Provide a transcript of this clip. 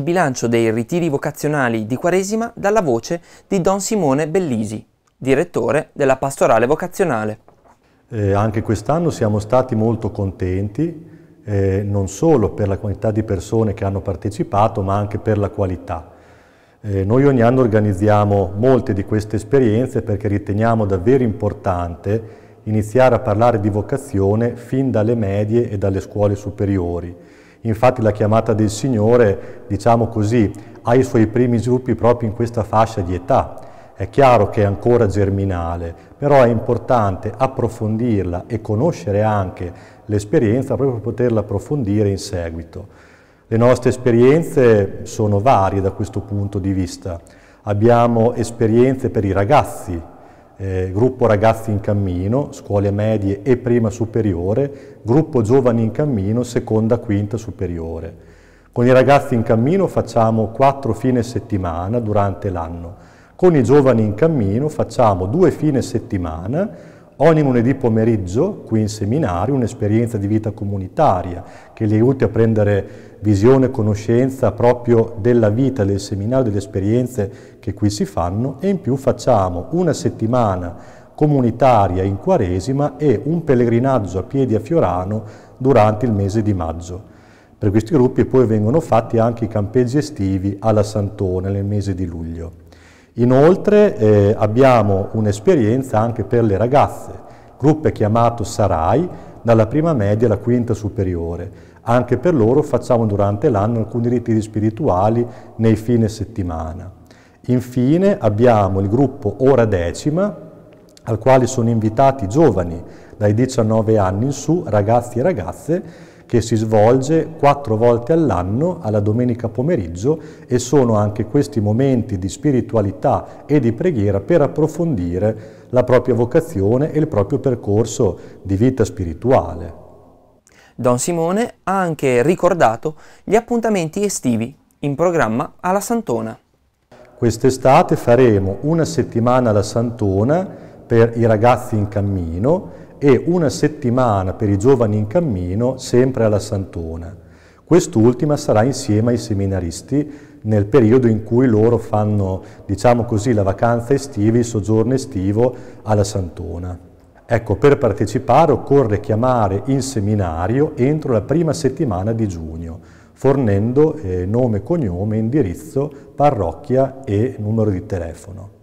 il bilancio dei ritiri vocazionali di Quaresima dalla voce di Don Simone Bellisi, direttore della pastorale vocazionale. Eh, anche quest'anno siamo stati molto contenti, eh, non solo per la quantità di persone che hanno partecipato, ma anche per la qualità. Eh, noi ogni anno organizziamo molte di queste esperienze perché riteniamo davvero importante iniziare a parlare di vocazione fin dalle medie e dalle scuole superiori Infatti la chiamata del Signore, diciamo così, ha i suoi primi sviluppi proprio in questa fascia di età. È chiaro che è ancora germinale, però è importante approfondirla e conoscere anche l'esperienza proprio per poterla approfondire in seguito. Le nostre esperienze sono varie da questo punto di vista. Abbiamo esperienze per i ragazzi, eh, gruppo ragazzi in cammino, scuole medie e prima superiore, gruppo giovani in cammino, seconda, quinta superiore. Con i ragazzi in cammino facciamo quattro fine settimana durante l'anno, con i giovani in cammino facciamo due fine settimana Ogni lunedì pomeriggio, qui in seminario, un'esperienza di vita comunitaria che li aiuti a prendere visione e conoscenza proprio della vita, del seminario, delle esperienze che qui si fanno e in più facciamo una settimana comunitaria in Quaresima e un pellegrinaggio a piedi a Fiorano durante il mese di maggio. Per questi gruppi poi vengono fatti anche i campeggi estivi alla Santone nel mese di luglio. Inoltre eh, abbiamo un'esperienza anche per le ragazze, gruppo è chiamato Sarai, dalla prima media alla quinta superiore. Anche per loro facciamo durante l'anno alcuni ritiri spirituali nei fine settimana. Infine abbiamo il gruppo Ora Decima, al quale sono invitati giovani dai 19 anni in su, ragazzi e ragazze, che si svolge quattro volte all'anno, alla domenica pomeriggio, e sono anche questi momenti di spiritualità e di preghiera per approfondire la propria vocazione e il proprio percorso di vita spirituale. Don Simone ha anche ricordato gli appuntamenti estivi in programma alla Santona. Quest'estate faremo una settimana alla Santona per i ragazzi in cammino e una settimana per i giovani in cammino, sempre alla Santona. Quest'ultima sarà insieme ai seminaristi nel periodo in cui loro fanno, diciamo così, la vacanza estiva, il soggiorno estivo alla Santona. Ecco, per partecipare occorre chiamare in seminario entro la prima settimana di giugno, fornendo eh, nome, cognome, indirizzo, parrocchia e numero di telefono.